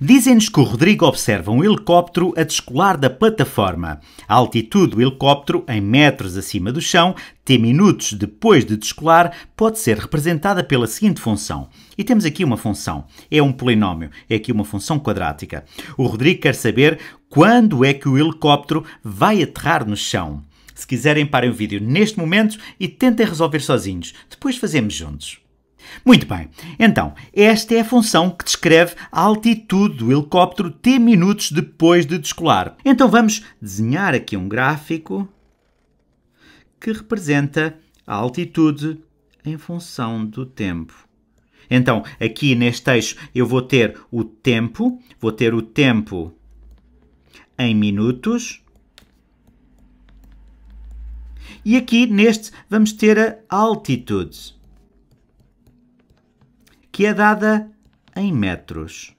Dizem-nos que o Rodrigo observa um helicóptero a descolar da plataforma. A altitude do helicóptero, em metros acima do chão, T minutos depois de descolar, pode ser representada pela seguinte função. E temos aqui uma função. É um polinómio. É aqui uma função quadrática. O Rodrigo quer saber quando é que o helicóptero vai aterrar no chão. Se quiserem, parem o vídeo neste momento e tentem resolver sozinhos. Depois fazemos juntos. Muito bem, então, esta é a função que descreve a altitude do helicóptero T minutos depois de descolar. Então vamos desenhar aqui um gráfico que representa a altitude em função do tempo. Então, aqui neste eixo eu vou ter o tempo, vou ter o tempo em minutos. E aqui neste vamos ter a altitude que é dada em metros.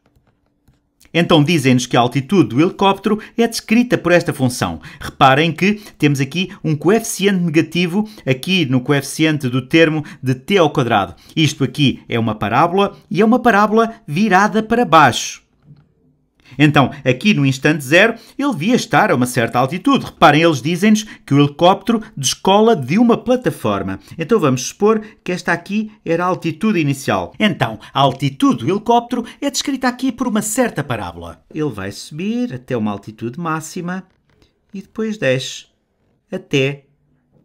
Então dizem-nos que a altitude do helicóptero é descrita por esta função. Reparem que temos aqui um coeficiente negativo aqui no coeficiente do termo de t ao quadrado. Isto aqui é uma parábola e é uma parábola virada para baixo. Então, aqui no instante zero, ele via estar a uma certa altitude. Reparem, eles dizem-nos que o helicóptero descola de uma plataforma. Então vamos supor que esta aqui era a altitude inicial. Então, a altitude do helicóptero é descrita aqui por uma certa parábola. Ele vai subir até uma altitude máxima e depois desce até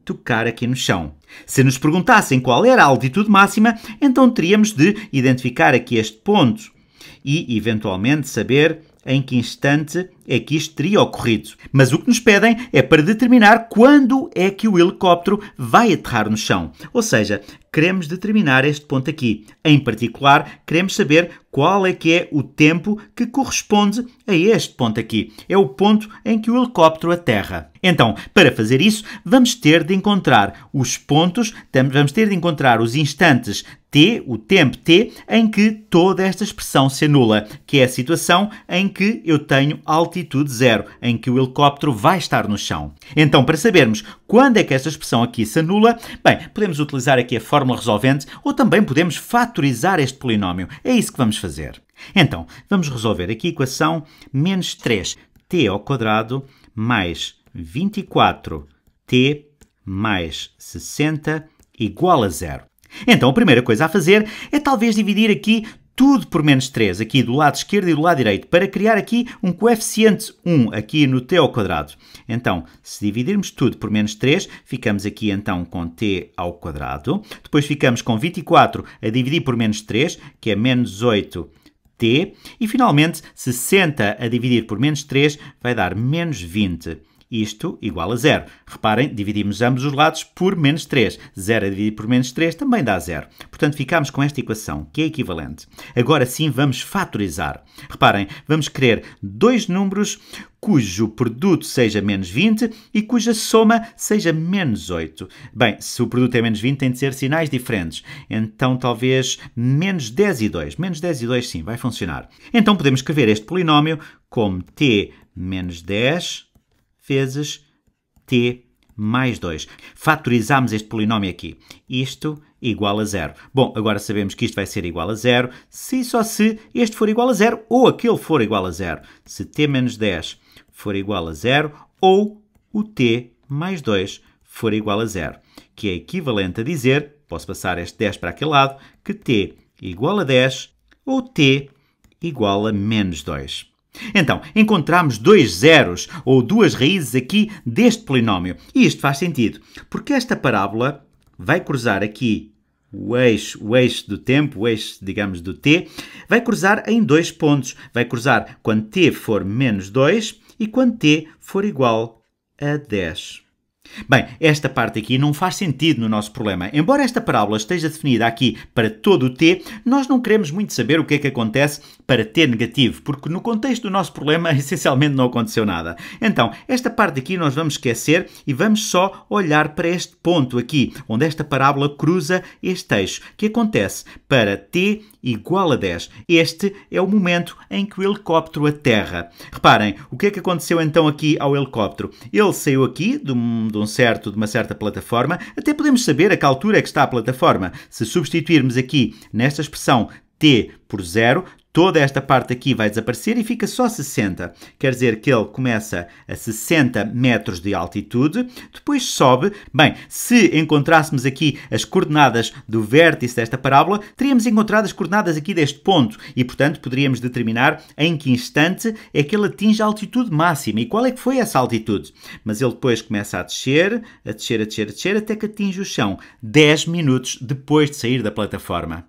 tocar aqui no chão. Se nos perguntassem qual era a altitude máxima, então teríamos de identificar aqui este ponto e, eventualmente, saber em que instante é que isto teria ocorrido. Mas o que nos pedem é para determinar quando é que o helicóptero vai aterrar no chão. Ou seja, queremos determinar este ponto aqui. Em particular, queremos saber qual é que é o tempo que corresponde a este ponto aqui. É o ponto em que o helicóptero aterra. Então, para fazer isso, vamos ter de encontrar os pontos, vamos ter de encontrar os instantes T, o tempo T, em que toda esta expressão se anula, que é a situação em que eu tenho altitude zero, em que o helicóptero vai estar no chão. Então, para sabermos quando é que esta expressão aqui se anula, bem, podemos utilizar aqui a fórmula resolvente ou também podemos fatorizar este polinómio. É isso que vamos fazer. Então, vamos resolver aqui a equação menos 3t ao quadrado mais 24t mais 60 igual a zero. Então a primeira coisa a fazer é talvez dividir aqui tudo por menos 3, aqui do lado esquerdo e do lado direito, para criar aqui um coeficiente 1, aqui no t ao quadrado. Então, se dividirmos tudo por menos 3, ficamos aqui então com t ao quadrado. Depois ficamos com 24 a dividir por menos 3, que é menos 8 t. E finalmente, 60 a dividir por menos 3 vai dar menos 20 t. Isto igual a zero. Reparem, dividimos ambos os lados por menos 3. Zero a é dividir por menos 3 também dá zero. Portanto, ficamos com esta equação, que é equivalente. Agora sim, vamos fatorizar. Reparem, vamos querer dois números cujo produto seja menos 20 e cuja soma seja menos 8. Bem, se o produto é menos 20, tem de ser sinais diferentes. Então, talvez menos 10 e 2. Menos 10 e 2, sim, vai funcionar. Então, podemos escrever este polinómio como t menos 10 vezes t mais 2. Fatorizamos este polinómio aqui. Isto igual a zero. Bom, agora sabemos que isto vai ser igual a zero se e só se este for igual a zero ou aquele for igual a zero. Se t menos 10 for igual a zero ou o t mais 2 for igual a zero, que é equivalente a dizer, posso passar este 10 para aquele lado, que t igual a 10 ou t igual a menos 2. Então, encontramos dois zeros ou duas raízes aqui deste polinómio. E isto faz sentido, porque esta parábola vai cruzar aqui o eixo, o eixo do tempo, o eixo, digamos, do t, vai cruzar em dois pontos. Vai cruzar quando t for menos 2 e quando t for igual a 10. Bem, esta parte aqui não faz sentido no nosso problema. Embora esta parábola esteja definida aqui para todo o t, nós não queremos muito saber o que é que acontece para t negativo, porque no contexto do nosso problema essencialmente não aconteceu nada. Então, esta parte aqui nós vamos esquecer e vamos só olhar para este ponto aqui, onde esta parábola cruza este eixo, que acontece para t igual a 10. Este é o momento em que o helicóptero aterra. Reparem, o que é que aconteceu então aqui ao helicóptero? Ele saiu aqui do de, um certo, de uma certa plataforma, até podemos saber a que altura é que está a plataforma. Se substituirmos aqui nesta expressão t por zero, toda esta parte aqui vai desaparecer e fica só 60. Quer dizer que ele começa a 60 metros de altitude, depois sobe. Bem, se encontrássemos aqui as coordenadas do vértice desta parábola, teríamos encontrado as coordenadas aqui deste ponto e, portanto, poderíamos determinar em que instante é que ele atinge a altitude máxima e qual é que foi essa altitude. Mas ele depois começa a descer, a descer, a descer, a descer, até que atinge o chão 10 minutos depois de sair da plataforma.